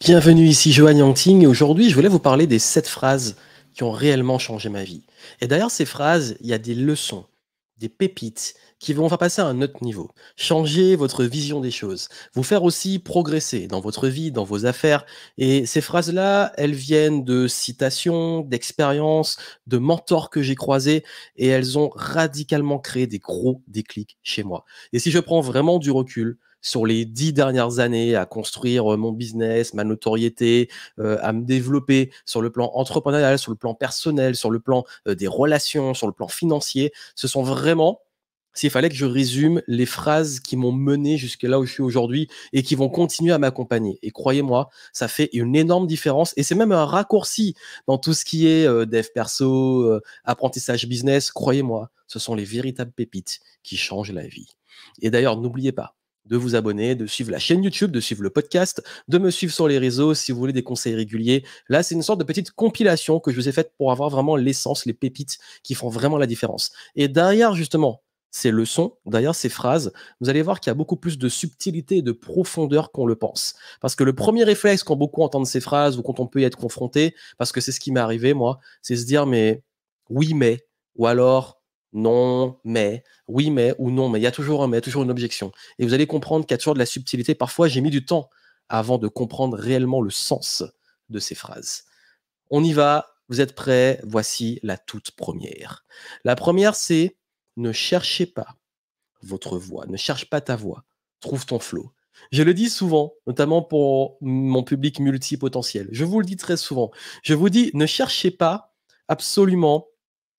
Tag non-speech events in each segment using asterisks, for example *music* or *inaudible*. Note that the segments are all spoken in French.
Bienvenue ici Joanne Yangting et aujourd'hui je voulais vous parler des sept phrases qui ont réellement changé ma vie. Et derrière ces phrases, il y a des leçons, des pépites qui vont faire passer à un autre niveau, changer votre vision des choses, vous faire aussi progresser dans votre vie, dans vos affaires. Et ces phrases-là, elles viennent de citations, d'expériences, de mentors que j'ai croisés et elles ont radicalement créé des gros déclics chez moi. Et si je prends vraiment du recul, sur les dix dernières années à construire mon business, ma notoriété, à me développer sur le plan entrepreneurial, sur le plan personnel, sur le plan des relations, sur le plan financier. Ce sont vraiment, s'il fallait que je résume, les phrases qui m'ont mené jusque là où je suis aujourd'hui et qui vont continuer à m'accompagner. Et croyez-moi, ça fait une énorme différence et c'est même un raccourci dans tout ce qui est dev perso, apprentissage business. Croyez-moi, ce sont les véritables pépites qui changent la vie. Et d'ailleurs, n'oubliez pas, de vous abonner, de suivre la chaîne YouTube, de suivre le podcast, de me suivre sur les réseaux si vous voulez des conseils réguliers. Là, c'est une sorte de petite compilation que je vous ai faite pour avoir vraiment l'essence, les pépites qui font vraiment la différence. Et derrière, justement, ces leçons, derrière ces phrases, vous allez voir qu'il y a beaucoup plus de subtilité et de profondeur qu'on le pense. Parce que le premier réflexe quand beaucoup entendent ces phrases ou quand on peut y être confronté, parce que c'est ce qui m'est arrivé, moi, c'est se dire, mais oui, mais, ou alors, non, mais, oui, mais, ou non, mais. Il y a toujours un mais, toujours une objection. Et vous allez comprendre qu'il y a toujours de la subtilité. Parfois, j'ai mis du temps avant de comprendre réellement le sens de ces phrases. On y va, vous êtes prêts, voici la toute première. La première, c'est ne cherchez pas votre voix, ne cherche pas ta voix, trouve ton flot. Je le dis souvent, notamment pour mon public multipotentiel. Je vous le dis très souvent. Je vous dis, ne cherchez pas absolument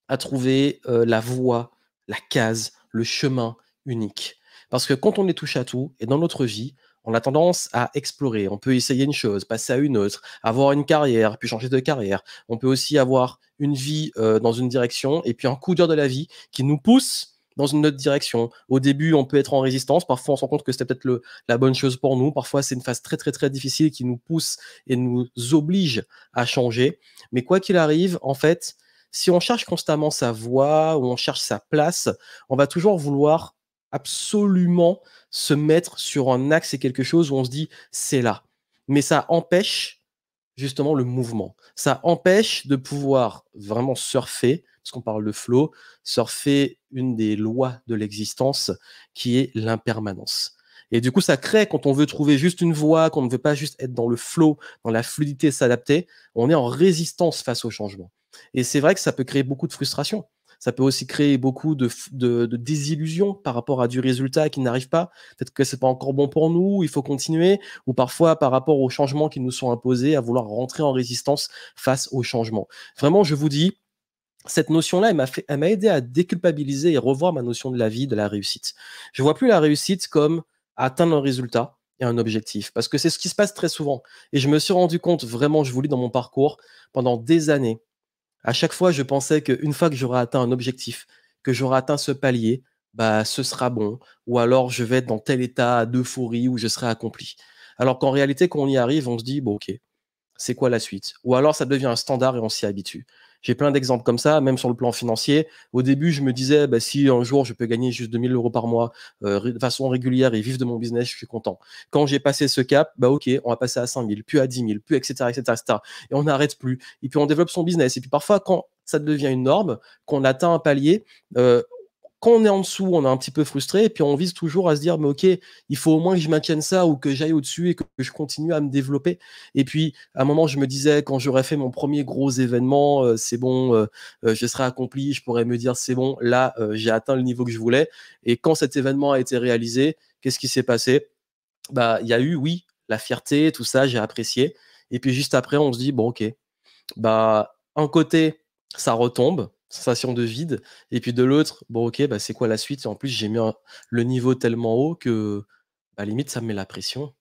à trouver euh, la voie, la case, le chemin unique. Parce que quand on est touche à tout, et dans notre vie, on a tendance à explorer. On peut essayer une chose, passer à une autre, avoir une carrière, puis changer de carrière. On peut aussi avoir une vie euh, dans une direction, et puis un coup dur de la vie qui nous pousse dans une autre direction. Au début, on peut être en résistance. Parfois, on se rend compte que c'était peut-être la bonne chose pour nous. Parfois, c'est une phase très, très, très difficile qui nous pousse et nous oblige à changer. Mais quoi qu'il arrive, en fait, si on cherche constamment sa voie ou on cherche sa place, on va toujours vouloir absolument se mettre sur un axe et quelque chose où on se dit c'est là. Mais ça empêche justement le mouvement. Ça empêche de pouvoir vraiment surfer, parce qu'on parle de flow, surfer une des lois de l'existence qui est l'impermanence. Et du coup, ça crée, quand on veut trouver juste une voie, qu'on ne veut pas juste être dans le flow, dans la fluidité, s'adapter, on est en résistance face au changement. Et c'est vrai que ça peut créer beaucoup de frustration. Ça peut aussi créer beaucoup de, de, désillusion par rapport à du résultat qui n'arrive pas. Peut-être que ce n'est pas encore bon pour nous, il faut continuer. Ou parfois par rapport aux changements qui nous sont imposés, à vouloir rentrer en résistance face aux changements. Vraiment, je vous dis, cette notion-là, elle m'a aidé à déculpabiliser et revoir ma notion de la vie, de la réussite. Je vois plus la réussite comme atteindre un résultat et un objectif, parce que c'est ce qui se passe très souvent. Et je me suis rendu compte, vraiment, je vous lis dans mon parcours, pendant des années, à chaque fois, je pensais qu'une fois que j'aurai atteint un objectif, que j'aurai atteint ce palier, bah, ce sera bon, ou alors je vais être dans tel état d'euphorie où je serai accompli. Alors qu'en réalité, quand on y arrive, on se dit, bon, ok, c'est quoi la suite Ou alors ça devient un standard et on s'y habitue. J'ai plein d'exemples comme ça, même sur le plan financier. Au début, je me disais, bah, si un jour je peux gagner juste 2000 euros par mois euh, de façon régulière et vivre de mon business, je suis content. Quand j'ai passé ce cap, bah, OK, on va passer à 5000, puis à 10 000, puis etc., etc., etc. Et on n'arrête plus. Et puis on développe son business. Et puis parfois, quand ça devient une norme, qu'on atteint un palier, euh, quand on est en dessous, on est un petit peu frustré, et puis on vise toujours à se dire, mais ok, il faut au moins que je maintienne ça ou que j'aille au-dessus et que je continue à me développer. Et puis, à un moment, je me disais, quand j'aurais fait mon premier gros événement, euh, c'est bon, euh, euh, je serai accompli, je pourrais me dire, c'est bon, là, j'ai atteint le niveau que je voulais. Et quand cet événement a été réalisé, qu'est-ce qui s'est passé Bah, il y a eu, oui, la fierté, tout ça, j'ai apprécié. Et puis juste après, on se dit, bon, ok, bah, un côté, ça retombe sensation de vide. Et puis de l'autre, bon, ok, bah, c'est quoi la suite En plus, j'ai mis le niveau tellement haut que, à bah, limite, ça me met la pression.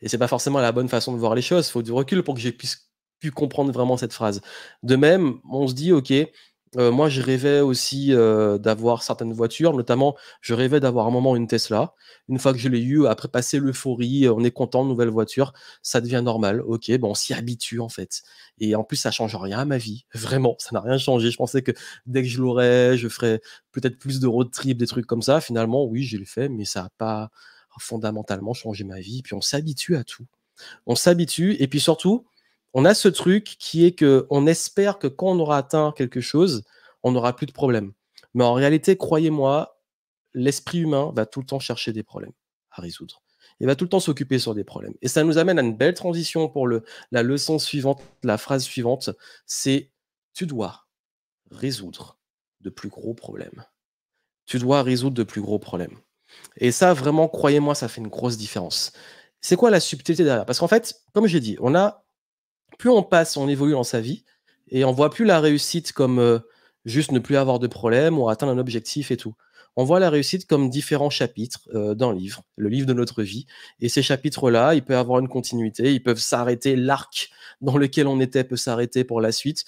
Et c'est pas forcément la bonne façon de voir les choses. Il faut du recul pour que j'ai pu comprendre vraiment cette phrase. De même, on se dit, ok, euh, moi, je rêvais aussi euh, d'avoir certaines voitures, notamment, je rêvais d'avoir un moment une Tesla. Une fois que je l'ai eue, après passer l'euphorie, euh, on est content, nouvelle voiture, ça devient normal. Ok, bon, on s'y habitue en fait. Et en plus, ça change rien à ma vie. *laughs* Vraiment, ça n'a rien changé. Je pensais que dès que je l'aurais, je ferais peut-être plus de road trip, des trucs comme ça. Finalement, oui, j'ai le fait, mais ça n'a pas fondamentalement changé ma vie. Puis on s'habitue à tout. On s'habitue. Et puis surtout, on a ce truc qui est que on espère que quand on aura atteint quelque chose, on n'aura plus de problèmes. Mais en réalité, croyez-moi, l'esprit humain va tout le temps chercher des problèmes à résoudre. Il va tout le temps s'occuper sur des problèmes. Et ça nous amène à une belle transition pour la leçon suivante, la phrase suivante, c'est tu dois résoudre de plus gros problèmes. Tu dois résoudre de plus gros problèmes. Et ça, vraiment, croyez-moi, ça fait une grosse différence. C'est quoi la subtilité derrière Parce qu'en fait, comme j'ai dit, on a plus on passe, on évolue dans sa vie et on voit plus la réussite comme euh, juste ne plus avoir de problème ou atteindre un objectif et tout. On voit la réussite comme différents chapitres euh, d'un livre, le livre de notre vie. Et ces chapitres-là, ils peuvent avoir une continuité, ils peuvent s'arrêter, l'arc dans lequel on était peut s'arrêter pour la suite.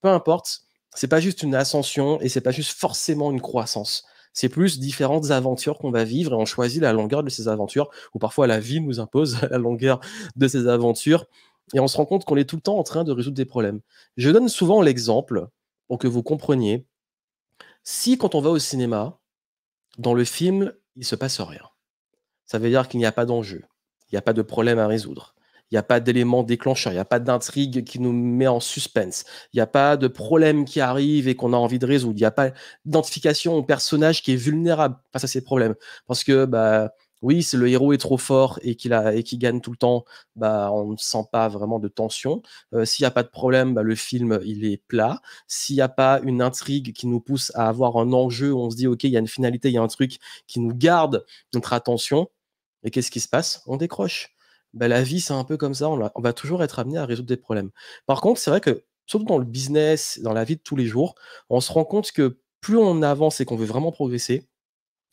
Peu importe, c'est pas juste une ascension et c'est pas juste forcément une croissance. C'est plus différentes aventures qu'on va vivre et on choisit la longueur de ces aventures, ou parfois la vie nous impose *laughs* la longueur de ces aventures et on se rend compte qu'on est tout le temps en train de résoudre des problèmes. Je donne souvent l'exemple pour que vous compreniez. Si quand on va au cinéma, dans le film, il ne se passe rien, ça veut dire qu'il n'y a pas d'enjeu, il n'y a pas de problème à résoudre, il n'y a pas d'élément déclencheur, il n'y a pas d'intrigue qui nous met en suspense, il n'y a pas de problème qui arrive et qu'on a envie de résoudre, il n'y a pas d'identification au personnage qui est vulnérable face à ces problèmes. Parce que bah, oui, si le héros est trop fort et qu'il gagne tout le temps, bah on ne sent pas vraiment de tension. Euh, s'il n'y a pas de problème, bah, le film il est plat. S'il n'y a pas une intrigue qui nous pousse à avoir un enjeu, on se dit ok, il y a une finalité, il y a un truc qui nous garde notre attention. Et qu'est-ce qui se passe On décroche. Bah, la vie c'est un peu comme ça. on va toujours être amené à résoudre des problèmes. Par contre, c'est vrai que surtout dans le business, dans la vie de tous les jours, on se rend compte que plus on avance et qu'on veut vraiment progresser,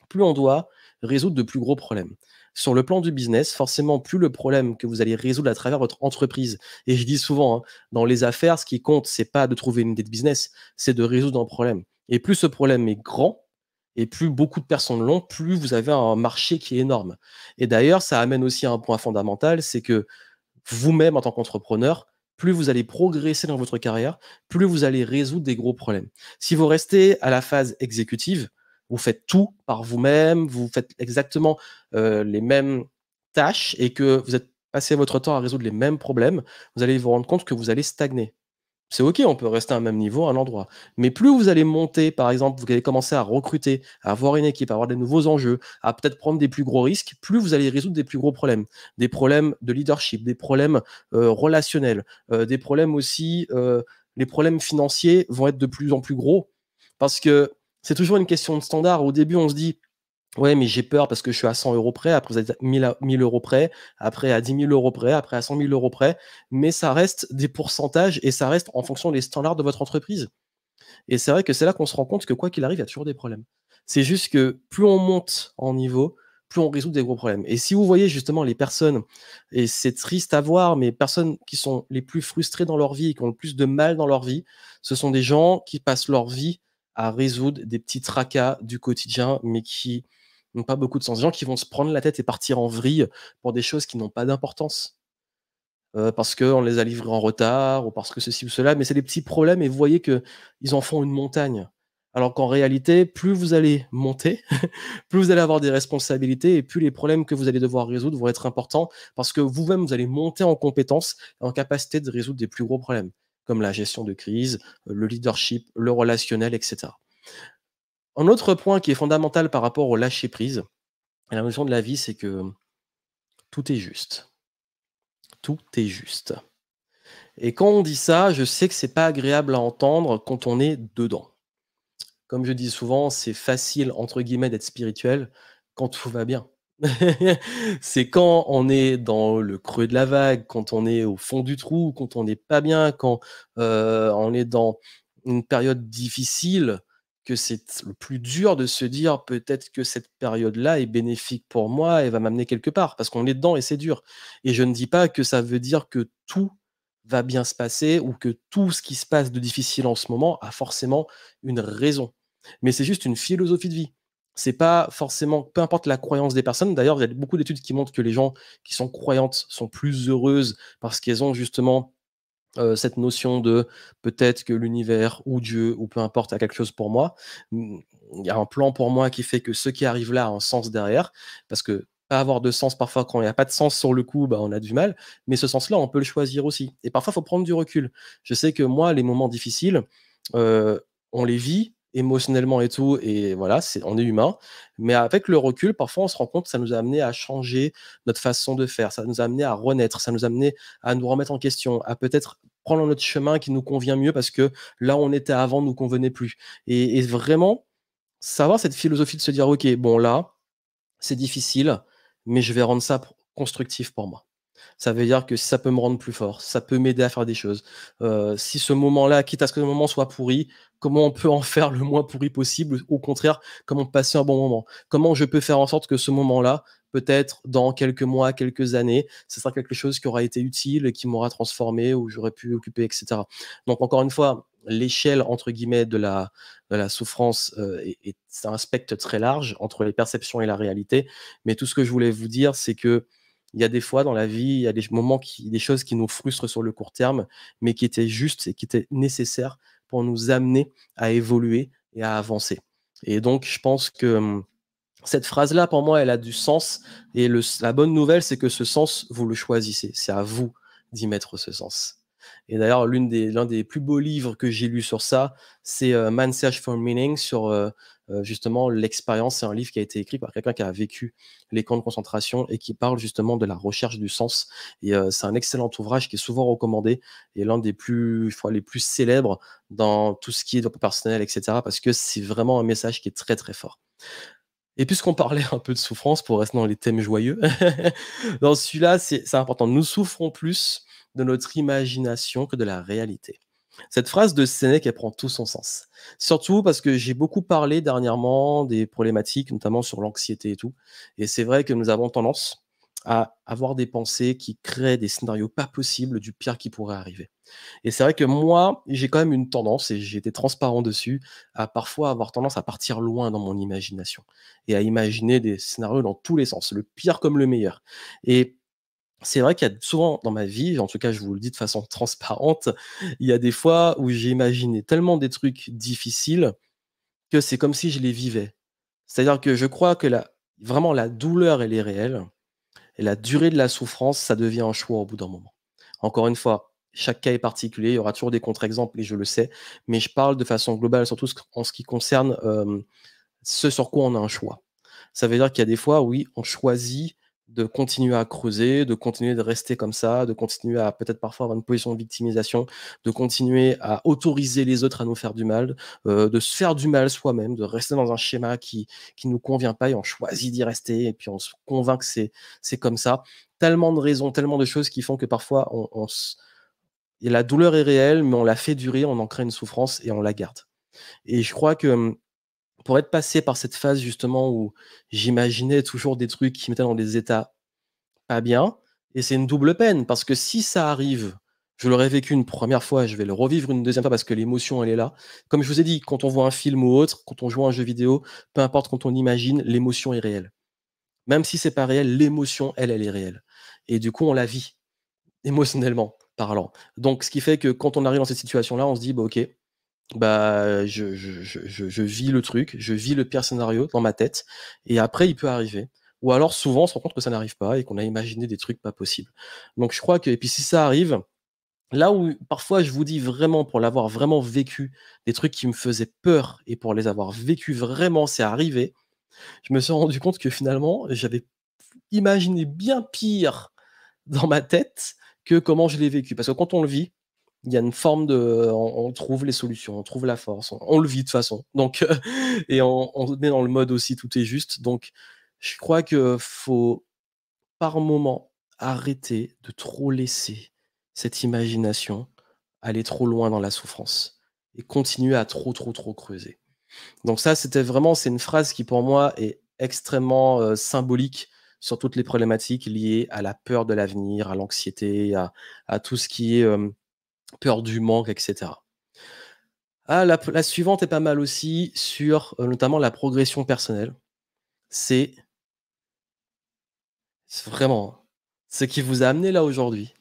plus on doit résoudre de plus gros problèmes. Sur le plan du business, forcément, plus le problème que vous allez résoudre à travers votre entreprise, et je dis souvent, hein, dans les affaires, ce qui compte, c'est pas de trouver une idée de business, c'est de résoudre un problème. Et plus ce problème est grand, et plus beaucoup de personnes l'ont, plus vous avez un marché qui est énorme. Et d'ailleurs, ça amène aussi à un point fondamental, c'est que vous-même, en tant qu'entrepreneur, plus vous allez progresser dans votre carrière, plus vous allez résoudre des gros problèmes. Si vous restez à la phase exécutive, vous faites tout par vous-même, vous faites exactement euh, les mêmes tâches et que vous êtes passé votre temps à résoudre les mêmes problèmes, vous allez vous rendre compte que vous allez stagner. C'est OK, on peut rester à un même niveau à un endroit. Mais plus vous allez monter, par exemple, vous allez commencer à recruter, à avoir une équipe, à avoir des nouveaux enjeux, à peut-être prendre des plus gros risques, plus vous allez résoudre des plus gros problèmes. Des problèmes de leadership, des problèmes euh, relationnels, euh, des problèmes aussi, les problèmes financiers vont être de plus en plus gros. Parce que c'est toujours une question de standard. Au début, on se dit, ouais, mais j'ai peur parce que je suis à 100 euros près, après vous êtes à 1000, euros près, après à 10 000 euros près, après à 100 000 euros près, mais ça reste des pourcentages et ça reste en fonction des standards de votre entreprise. Et c'est vrai que c'est là qu'on se rend compte que quoi qu'il arrive, il y a toujours des problèmes. C'est juste que plus on monte en niveau, plus on résout des gros problèmes. Et si vous voyez justement les personnes, et c'est triste à voir, mais personnes qui sont les plus frustrées dans leur vie, qui ont le plus de mal dans leur vie, ce sont des gens qui passent leur vie à résoudre des petits tracas du quotidien, mais qui n'ont pas beaucoup de sens. Des gens qui vont se prendre la tête et partir en vrille pour des choses qui n'ont pas d'importance. Euh, parce qu'on les a livrés en retard ou parce que ceci ou cela, mais c'est des petits problèmes et vous voyez qu'ils en font une montagne. Alors qu'en réalité, plus vous allez monter, *laughs* plus vous allez avoir des responsabilités et plus les problèmes que vous allez devoir résoudre vont être importants parce que vous-même, vous allez monter en compétence en capacité de résoudre des plus gros problèmes comme la gestion de crise, euh, le leadership, le relationnel, etc. Un autre point qui est fondamental par rapport au lâcher-prise, la notion de la vie, c'est que tout est juste. Tout est juste. Et quand on dit ça, je sais que ce n'est pas agréable à entendre quand on est dedans. Comme je dis souvent, c'est facile entre guillemets d'être spirituel quand tout va bien. *laughs* c'est quand on est dans le creux de la vague, quand on est au fond du trou, quand on n'est pas bien, quand euh, on est dans une période difficile, que c'est le plus dur de se dire peut-être que cette période-là est bénéfique pour moi et va m'amener quelque part, parce qu'on est dedans et c'est dur. Et je ne dis pas que ça veut dire que tout va bien se passer ou que tout ce qui se passe de difficile en ce moment a forcément une raison. Mais c'est juste une philosophie de vie c'est pas forcément, peu importe la croyance des personnes. D'ailleurs, il y a beaucoup d'études qui montrent que les gens qui sont croyantes sont plus heureuses parce qu'elles ont justement euh, cette notion de peut-être que l'univers ou Dieu ou peu importe a quelque chose pour moi. Il y a un plan pour moi qui fait que ce qui arrive là a un sens derrière parce que pas avoir de sens parfois quand il n'y a pas de sens sur le coup, bah, on a du mal. Mais ce sens-là, on peut le choisir aussi. Et parfois, il faut prendre du recul. Je sais que moi, les moments difficiles, euh, on les vit émotionnellement et tout, et voilà, c'est, on est humain. Mais avec le recul, parfois, on se rend compte que ça nous a amené à changer notre façon de faire, ça nous a amené à renaître, ça nous a amené à nous remettre en question, à peut-être prendre notre chemin qui nous convient mieux parce que là où on était avant nous convenait plus. et vraiment, savoir cette philosophie de se dire, OK, bon là, c'est difficile, mais je vais rendre ça constructif pour moi. Ça veut dire que ça peut me rendre plus fort, ça peut m'aider à faire des choses. Euh, si ce moment-là, quitte à ce que ce moment soit pourri, comment on peut en *laughs* faire le moins pourri possible, au contraire, comment passer un bon moment. Comment je peux faire en sorte que ce moment-là, peut-être dans quelques mois, quelques années, ce sera quelque chose qui aura été utile, et qui m'aura transformé, ou j'aurais pu occuper, etc. Donc encore une fois, l'échelle entre guillemets de la, la souffrance euh, est, un spectre très large entre les perceptions et la réalité. Mais tout ce que je voulais vous dire, c'est que il y a des fois dans la vie, il y a des moments, des choses qui nous frustrent sur le court terme, mais qui étaient justes et qui étaient nécessaires pour nous amener à évoluer et à avancer. Et donc, je pense que hum, cette phrase-là, pour moi, elle a du sens. Et la bonne nouvelle, c'est que ce sens, vous le choisissez. C'est à vous d'y mettre ce sens. Et d'ailleurs, l'un des, plus beaux livres que j'ai lu sur ça, c'est euh, *Man Search for Meaning sur euh, euh, justement, l'expérience, c'est un livre qui a été écrit par quelqu'un qui a vécu les camps de concentration et qui parle justement de la recherche du sens. Et euh, c'est un excellent ouvrage qui est souvent recommandé et l'un des plus, fois, les plus célèbres dans tout ce qui est personnel, etc. Parce que c'est vraiment un message qui est très très fort. Et puisqu'on parlait *laughs* un peu de souffrance, pour rester dans les thèmes joyeux, *laughs* dans celui-là, c'est important. Nous souffrons plus de notre imagination que de la réalité. Cette phrase de Sénèque, elle prend tout son sens. Surtout parce que j'ai beaucoup parlé dernièrement des problématiques, notamment sur l'anxiété et tout. Et c'est vrai que nous avons tendance à avoir des pensées qui créent des scénarios pas possibles du pire qui pourrait arriver. Et c'est vrai que moi, j'ai quand même une tendance, et j'ai été transparent dessus, à parfois avoir tendance à partir loin dans mon imagination et à imaginer des scénarios dans tous les sens, le pire comme le meilleur. Et c'est vrai qu'il y a souvent dans ma vie, en tout cas je vous le dis de façon *laughs* transparente, il y a des fois où j'ai imaginé tellement des trucs difficiles que c'est comme si je les vivais. C'est-à-dire que je crois que la, vraiment la douleur, elle est réelle. Et la durée de la souffrance, ça devient un choix au bout d'un moment. Encore une fois, chaque cas est particulier, il y aura toujours des contre-exemples, et je le sais, mais je parle de façon globale, surtout en ce qui concerne euh, ce sur quoi on a un choix. Ça veut dire qu'il y a des fois, oui, on choisit de continuer à creuser, de continuer de rester comme ça, de continuer à peut-être parfois avoir une position de victimisation, de continuer à autoriser les autres à nous faire du mal, euh, de se faire du mal soi-même, de rester dans un schéma qui qui nous convient pas et on choisit d'y rester et puis on se convainc que c'est comme ça. Tellement de raisons, tellement de choses qui font que parfois on, la douleur est réelle, mais on la fait durer, on en crée une souffrance et on la garde. Et je crois que hum, pour être passé par cette phase justement où j'imaginais toujours des trucs qui mettaient dans des états pas bien, et c'est une double peine, parce que si ça arrive, je l'aurais vécu une première fois, je vais le revivre une deuxième fois parce que l'émotion, elle est là. Comme je vous ai dit, quand on voit un film ou autre, quand on joue à un jeu vidéo, peu importe quand on imagine, l'émotion est réelle. Même si c'est pas réel, l'émotion, elle, elle est réelle. Et du coup, on la vit, *laughs* émotionnellement parlant. Donc, ce qui fait que quand on arrive dans cette situation-là, on se dit, bah, OK, bah je, je, je, vis le truc, je vis le pire scénario dans ma tête, et après il peut arriver. Ou alors souvent on se rend compte que ça n'arrive pas et qu'on a imaginé des trucs pas possibles. Donc je crois que, et puis si ça arrive, là où parfois je vous dis vraiment pour l'avoir vraiment vécu, des trucs qui me faisaient peur, et pour les avoir vécu vraiment, c'est arrivé, je me suis rendu compte que finalement j'avais imaginé bien pire dans ma tête que comment je l'ai vécu. Parce que quand on le vit, il y a une forme de, on, trouve les solutions, on trouve la force, on, le vit de toute façon. Donc, *laughs* et on, on met dans le mode aussi, tout est juste. Donc, je crois que faut par moment arrêter de trop laisser cette imagination aller trop loin dans la souffrance et continuer à trop, trop, trop creuser. Donc ça, c'était vraiment, c'est une phrase qui pour moi est extrêmement euh, symbolique sur toutes les problématiques liées à la peur de l'avenir, à l'anxiété, à, tout ce qui est euh, peur du manque, etc. Ah, la, suivante est pas mal aussi sur euh, notamment la progression personnelle. C'est vraiment ce qui vous a amené là aujourd'hui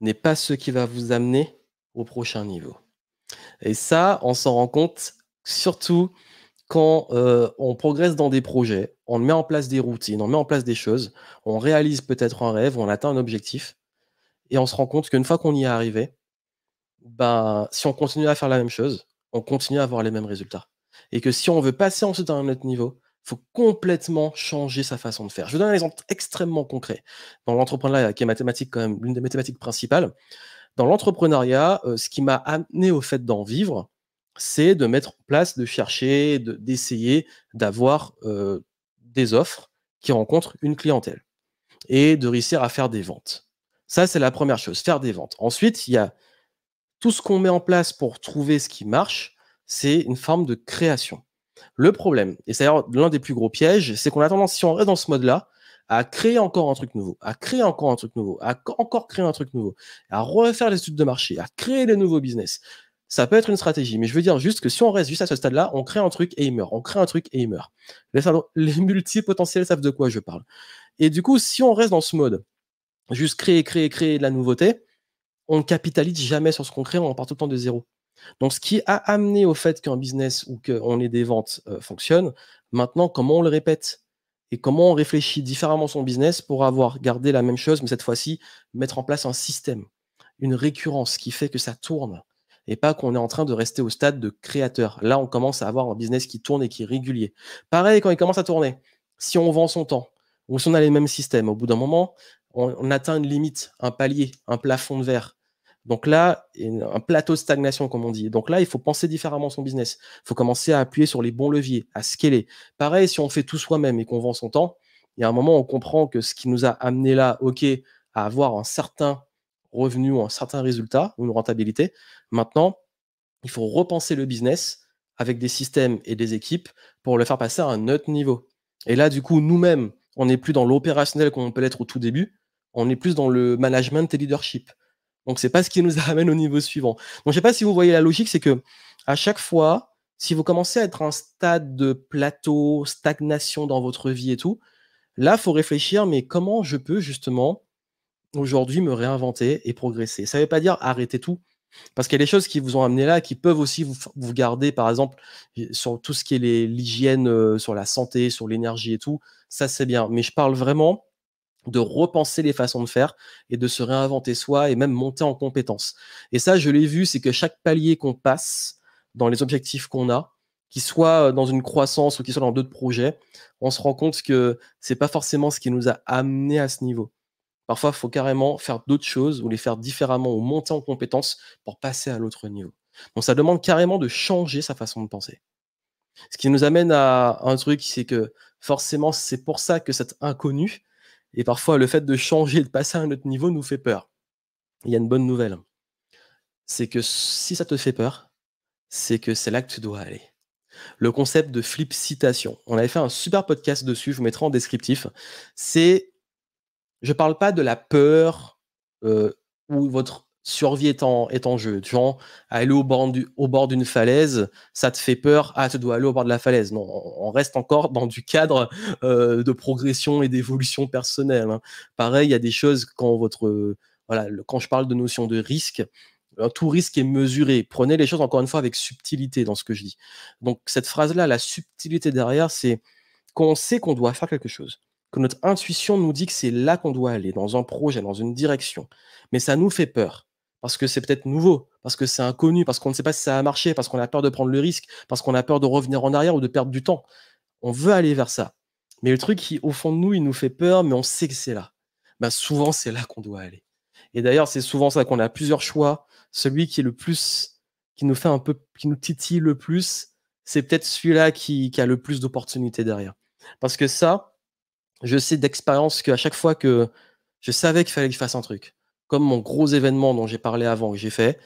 n'est pas ce qui va vous amener au prochain niveau. Et ça, on s'en rend compte surtout quand euh, on progresse dans des projets, on met en place des routines, on met en place des choses, on réalise peut-être un rêve, on atteint un objectif, et on se rend compte qu'une fois qu'on y est arrivé, bah, si on continue à faire la même chose, on continue à avoir les mêmes résultats. Et que si on veut passer ensuite à un autre niveau, il faut complètement changer sa façon de faire. Je vous donne un exemple extrêmement concret. Dans l'entrepreneuriat, qui est mathématique quand même, l'une des mathématiques principales, dans l'entrepreneuriat, euh, ce qui m'a amené au fait d'en vivre, c'est de mettre en place, de chercher, d'essayer d'avoir euh, des offres qui rencontrent une clientèle et de réussir à faire des ventes. Ça, c'est la première chose, faire des ventes. Ensuite, il y a tout ce qu'on met en place pour trouver ce qui marche, c'est une forme de création. Le problème, et c'est d'ailleurs l'un des plus gros pièges, c'est qu'on a tendance, si on reste dans ce mode-là, à créer encore un truc nouveau, à créer encore un truc nouveau, à encore créer un truc nouveau, à refaire les études de marché, à créer des nouveaux business. Ça peut être une stratégie, mais je veux dire juste que si on reste juste à ce stade-là, on crée un truc et il meurt, on crée un truc et il meurt. Les, *laughs* les multipotentiels savent de quoi je parle. Et du coup, si on reste dans ce mode, juste créer, créer, créer de la nouveauté, on ne capitalise jamais sur ce qu'on crée, on part tout le temps de zéro. Donc, ce qui a amené au fait qu'un business ou qu'on ait des ventes euh, fonctionne, maintenant, comment on le répète et comment on réfléchit différemment son business pour avoir gardé la même chose, mais cette fois-ci, mettre en place un système, une récurrence qui fait que ça tourne et pas qu'on est en train de rester au stade de créateur. Là, on commence à avoir un business qui tourne et qui est régulier. Pareil, quand il commence à tourner, si on vend son temps ou si on a les mêmes systèmes, au bout d'un moment, on, atteint une limite, un palier, un plafond de verre. Donc là, un plateau de stagnation, comme on dit. Donc là, il faut penser différemment son business. Il faut commencer à appuyer sur les bons leviers, à scaler. Pareil, si on fait tout soi-même et qu'on vend son temps, il y a un moment, on comprend que ce qui nous a amené là, OK, à avoir un certain revenu un certain résultat ou une rentabilité, maintenant, il faut repenser le business avec des systèmes et des équipes pour le faire passer à un autre niveau. Et là, du coup, nous-mêmes, on n'est plus dans l'opérationnel qu'on peut l'être au tout début, on est plus dans le management et leadership. Donc c'est pas ce qui nous *laughs* amène au niveau suivant. Donc je sais pas si vous voyez la logique, c'est que à chaque fois, si vous commencez à être un stade de plateau, stagnation dans votre vie et tout, là faut réfléchir. Mais comment je peux justement aujourd'hui me réinventer et progresser Ça ne veut pas dire arrêter tout. Parce qu'il y a des choses qui vous ont amené là, qui peuvent aussi vous, garder, par exemple, sur tout ce qui est l'hygiène, euh, sur la santé, sur l'énergie et tout. Ça, c'est bien. Mais je parle vraiment de repenser les façons de faire et de se réinventer soi et même monter en compétence. Et ça, je l'ai vu, c'est que chaque palier qu'on passe dans les objectifs qu'on a, qu'il soit euh, dans une croissance ou qu'il soit dans d'autres projets, on se rend compte que c'est pas forcément ce qui nous a amené à ce niveau. Parfois, il faut carrément faire d'autres choses ou les faire différemment ou monter en compétence pour passer à l'autre niveau. Donc, ça demande carrément de changer sa façon de penser. Ce qui nous amène à un truc, c'est que forcément, c'est pour ça que cet inconnu, et parfois, le fait de changer, de passer à un autre niveau nous fait peur. Il y a une bonne nouvelle. C'est que si ça te fait peur, c'est que c'est là que tu dois aller. Le concept de flip citation. On avait fait un super podcast dessus, je vous mettrai en descriptif. C'est, je ne parle pas de la peur euh, ou votre survie est en, jeu. Genre, aller au bord, du, au bord d'une falaise, ça te fait peur, ah, tu dois aller au bord de la falaise. Non, on, reste encore dans du cadre euh, de progression et d'évolution personnelle. Hein. Pareil, il y a des choses quand votre. voilà, quand je parle de notion de risque, euh, tout risque est mesuré. Prenez les choses encore une fois avec subtilité dans ce que je dis. Donc cette phrase-là, la subtilité derrière, c'est quand on sait qu'on doit faire quelque chose, que notre intuition nous dit que c'est là qu'on doit aller, dans un projet, dans une direction, mais ça nous fait peur parce que c'est peut-être nouveau, parce que c'est inconnu, parce qu'on ne sait pas si ça a marché, parce qu'on a peur de prendre le risque, parce qu'on a peur de revenir en arrière ou de perdre du temps. On veut aller vers ça. Mais le truc qui, au fond de nous, il nous fait peur, mais on sait que c'est là. Bah souvent, c'est là qu'on doit aller. Et d'ailleurs, c'est souvent ça qu'on a plusieurs choix. Celui qui est le plus, qui nous fait un peu, qui nous titille le plus, c'est peut-être celui-là qui, qui, a le plus d'opportunités derrière. Parce que ça, je sais d'expérience qu'à chaque fois que je savais qu'il fallait que je fasse un truc, comme mon gros événement dont j'ai parlé avant que j'ai fait,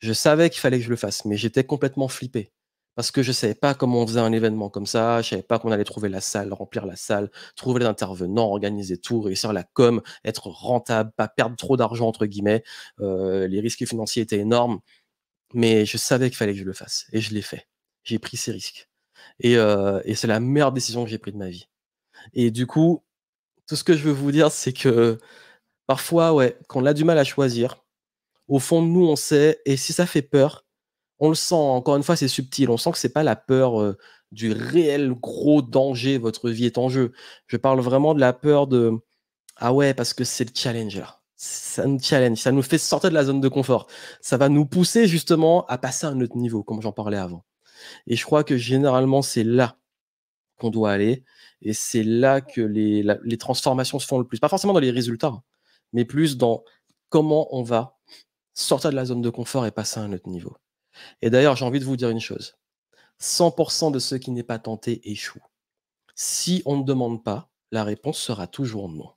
je savais qu'il fallait que je le fasse, mais j'étais complètement flippé parce que je ne savais pas comment on faisait un événement comme ça, je ne savais pas qu'on allait trouver la salle, remplir la salle, trouver les intervenants, organiser tout, réussir la com, être rentable, pas perdre trop d'argent, entre guillemets. Euh, les risques financiers étaient énormes, mais je savais qu'il fallait que je le fasse, et je l'ai fait. J'ai pris ces risques. et euh, c'est la meilleure décision que j'ai prise de ma vie. Et du coup, tout ce que je veux vous dire, c'est que Parfois, ouais, quand on a du mal à choisir, au fond de nous, on sait, et si ça fait peur, on le sent. Encore une fois, c'est subtil. On sent que c'est pas la peur euh, du réel gros danger. Votre vie est en jeu. Je parle vraiment de la peur de ah ouais, parce que c'est le challenge là. Ça nous challenge, ça nous fait sortir de la zone de confort. Ça va nous pousser justement à passer à un autre niveau, comme j'en parlais avant. Et je crois que généralement, c'est là qu'on doit aller. Et c'est là que les transformations se font le plus. Pas forcément dans les résultats. Hein mais plus dans comment on va sortir de la zone de confort et passer à un autre niveau. Et d'ailleurs, j'ai envie de vous dire une chose. 100% de ceux qui n'est pas tenté échouent. Si on ne demande pas, la réponse sera toujours non.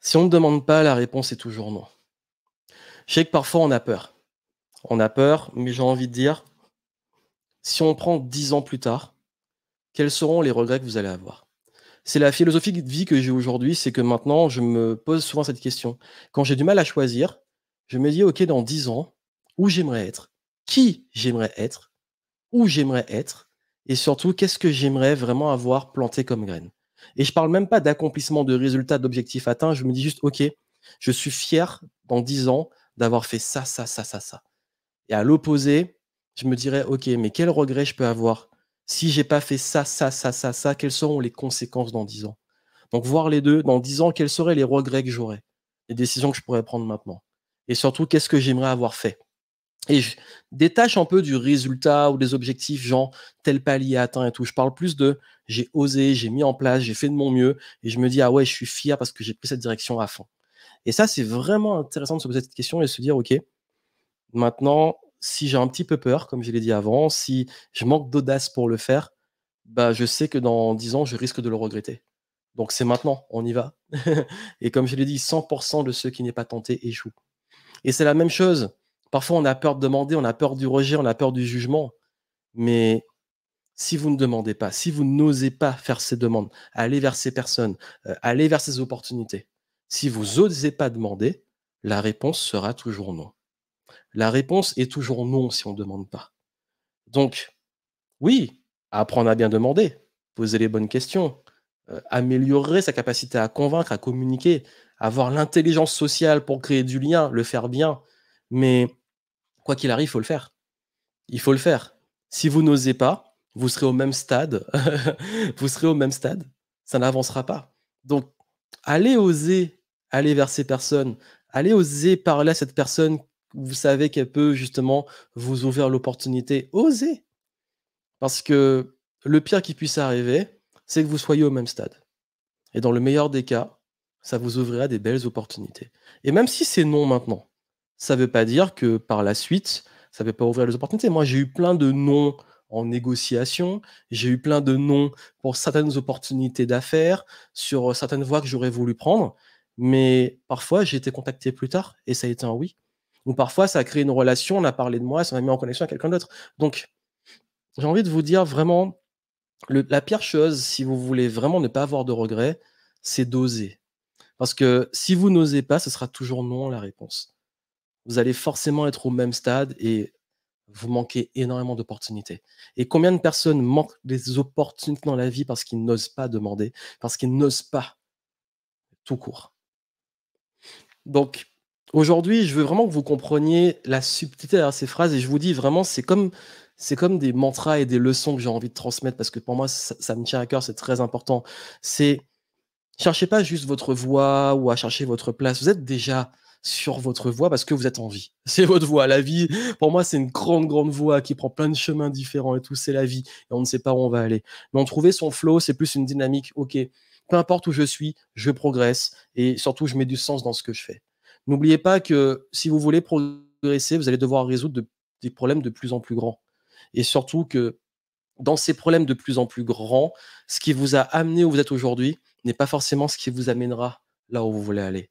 Si on ne demande pas, la réponse est toujours non. Je sais que parfois on a peur. On a peur, mais j'ai envie de dire, si on prend 10 ans plus tard, quels seront les regrets que vous allez avoir c'est la philosophie de vie que j'ai aujourd'hui, c'est que maintenant, je me pose souvent cette question. Quand j'ai du mal à choisir, je me dis, OK, dans 10 ans, où j'aimerais être Qui j'aimerais être Où j'aimerais être Et surtout, qu'est-ce que j'aimerais vraiment avoir planté comme graine Et je parle même pas d'accomplissement de résultats, d'objectifs atteints. Je me dis juste, OK, je suis fier dans 10 ans d'avoir fait ça, ça, ça, ça, ça. Et à l'opposé, je me dirais, OK, mais quel regret je peux avoir si j'ai pas fait ça, ça, ça, ça, ça, quelles seront les conséquences dans dix ans Donc voir les deux, dans dix ans, quels seraient les regrets que j'aurais, les décisions que je pourrais prendre maintenant Et surtout, qu'est-ce que j'aimerais avoir fait Et je détache un peu du résultat ou des objectifs, genre tel palier atteint et tout. Je parle plus de j'ai osé, j'ai mis en place, j'ai fait de mon mieux et je me dis ah ouais, je suis fier parce que j'ai pris cette direction à fond. Et ça, c'est vraiment intéressant de se poser cette question et de se dire ok, maintenant, si j'ai un petit peu peur, comme je l'ai dit avant, si je manque d'audace pour le faire, bah, je sais que dans dix ans, je risque de le regretter. Donc c'est maintenant, on y va. *laughs* et comme je l'ai dit, 100% de ceux qui n'est pas tenté échouent. Et c'est la même chose. Parfois, on a peur de demander, on a peur du rejet, on a peur du jugement. Mais si vous ne demandez pas, si vous n'osez pas faire ces demandes, aller vers ces personnes, euh, aller vers ces opportunités, si vous n'osez pas demander, la réponse sera toujours non. La réponse est toujours non si on ne demande pas. Donc, oui, apprendre à bien demander, poser les bonnes questions, euh, améliorer sa capacité à convaincre, à communiquer, avoir l'intelligence sociale pour créer du lien, le faire bien. Mais quoi qu'il arrive, il faut le faire. Il faut le faire. Si vous n'osez pas, vous serez au même stade. *laughs* vous serez au même stade. Ça n'avancera pas. Donc, allez oser aller vers ces personnes. Allez oser parler à cette personne vous savez qu'elle peut justement vous ouvrir l'opportunité, osez. Parce que le pire qui puisse arriver, c'est que vous soyez au même stade. Et dans le meilleur des cas, ça vous ouvrira des belles opportunités. Et même si c'est non maintenant, ça ne veut pas dire que par la suite, ça ne va pas ouvrir les opportunités. Moi, j'ai eu plein de non en négociation, j'ai eu plein de non pour certaines opportunités d'affaires, sur certaines voies que j'aurais voulu prendre, mais parfois j'ai été contacté plus tard et ça a été un oui parfois ça a créé une relation, on a parlé de moi, ça m'a mis en connexion avec quelqu'un d'autre. Donc, j'ai envie de vous dire vraiment, la pire chose, si vous voulez vraiment ne pas avoir de regrets, c'est d'oser. Parce que si vous n'osez pas, ce sera toujours non la réponse. Vous allez forcément être au même stade et vous manquez énormément d'opportunités. Et combien de personnes manquent des opportunités dans la vie parce qu'ils n'osent pas demander, parce qu'ils n'osent pas tout court. Donc, Aujourd'hui, je veux vraiment que vous compreniez la subtilité de ces phrases et je vous dis vraiment, c'est comme, c'est comme des mantras et des leçons que j'ai envie de transmettre parce que pour moi, ça, me tient à cœur, c'est très important. C'est cherchez pas juste votre voix ou à chercher votre place. Vous êtes déjà sur votre voie parce que vous êtes en vie. *laughs* C'est votre voie. La vie, pour moi, c'est une grande, grande voie qui prend plein de chemins différents et tout. C'est la vie et on ne sait pas où on va aller. Mais en trouver son flow, c'est plus une dynamique. Ok, peu importe où je suis, je progresse et surtout, je mets du sens dans ce que je fais. N'oubliez pas que si vous voulez progresser, vous allez devoir résoudre des problèmes de plus en plus grands. Et surtout que dans ces problèmes de plus en plus grands, ce qui vous a amené où vous êtes aujourd'hui n'est pas forcément ce qui vous amènera là où vous voulez aller.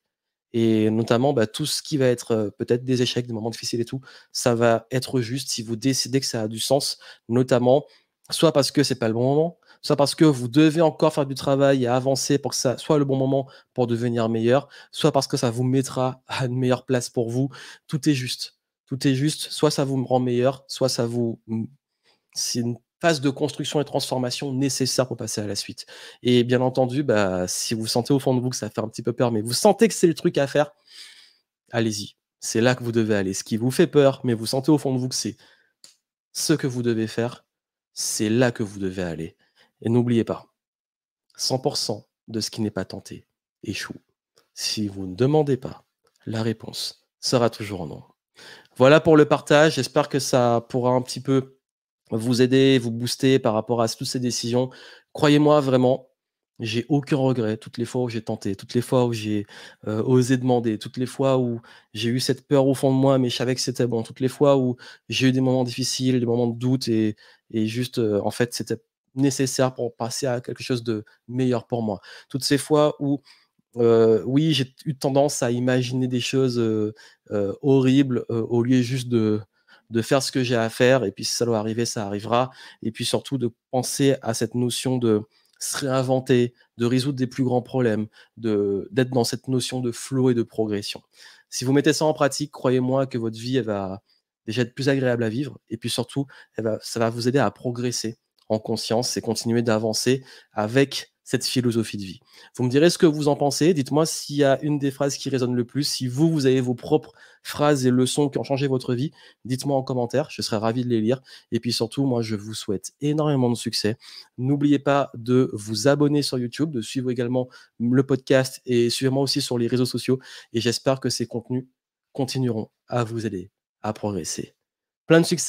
Et notamment, bah, tout ce qui va être euh, peut-être des échecs, des moments difficiles et tout, ça va être juste si vous décidez que ça a du sens, notamment soit parce que c'est pas le bon moment, soit parce que vous devez encore faire du travail et avancer pour que ça soit le bon moment pour devenir meilleur, soit parce que ça vous mettra à une meilleure place pour vous. Tout est juste. Tout est juste. Soit ça vous rend meilleur, soit ça vous. Mmh, c'est une phase de construction et transformation nécessaire pour passer à la suite. Et bien entendu, bah, si vous sentez au fond de vous que ça fait un petit peu peur, mais vous sentez que c'est le truc à faire, allez-y. C'est là que vous devez aller. Ce qui vous fait peur, mais vous sentez au fond de vous que c'est ce que vous devez faire, c'est là que vous devez aller. Et n'oubliez pas, 100% de ce qui n'est pas tenté échoue. Si vous ne demandez pas, la réponse sera toujours non. Voilà pour le partage. J'espère que ça pourra un petit peu vous aider, vous booster par rapport à toutes ces décisions. Croyez-moi vraiment, j'ai aucun regret. Toutes les fois où j'ai tenté, toutes les fois où j'ai euh, osé demander, toutes les fois où j'ai eu cette peur au fond de moi, mais je savais que c'était bon. Toutes les fois où j'ai eu des moments difficiles, des moments de doute et, juste, euh, en fait, c'était nécessaire pour passer à quelque chose de meilleur pour moi. Toutes ces fois où, oui, j'ai eu tendance à imaginer des choses horribles au lieu juste de, de faire ce que j'ai à faire, et puis si ça doit arriver, ça arrivera, et puis surtout de penser à cette notion de se réinventer, de résoudre des plus grands problèmes, d'être dans cette notion de flow et de progression. Si vous mettez ça en pratique, croyez-moi que votre vie, elle va déjà être plus agréable à vivre, et puis surtout, ça va vous aider à progresser en conscience et continuer d'avancer avec cette philosophie de vie. Vous me direz ce que vous en pensez. Dites-moi s'il y a une des phrases qui résonne le plus. Si vous, vous avez vos propres phrases et leçons qui ont changé votre vie, dites-moi en commentaire. Je serai ravi de les lire. Et puis surtout, moi, je vous souhaite énormément de succès. N'oubliez pas de vous abonner sur YouTube, de suivre également le podcast et suivez-moi aussi sur les réseaux sociaux. Et j'espère que ces contenus continueront à vous aider à progresser. Plein de succès.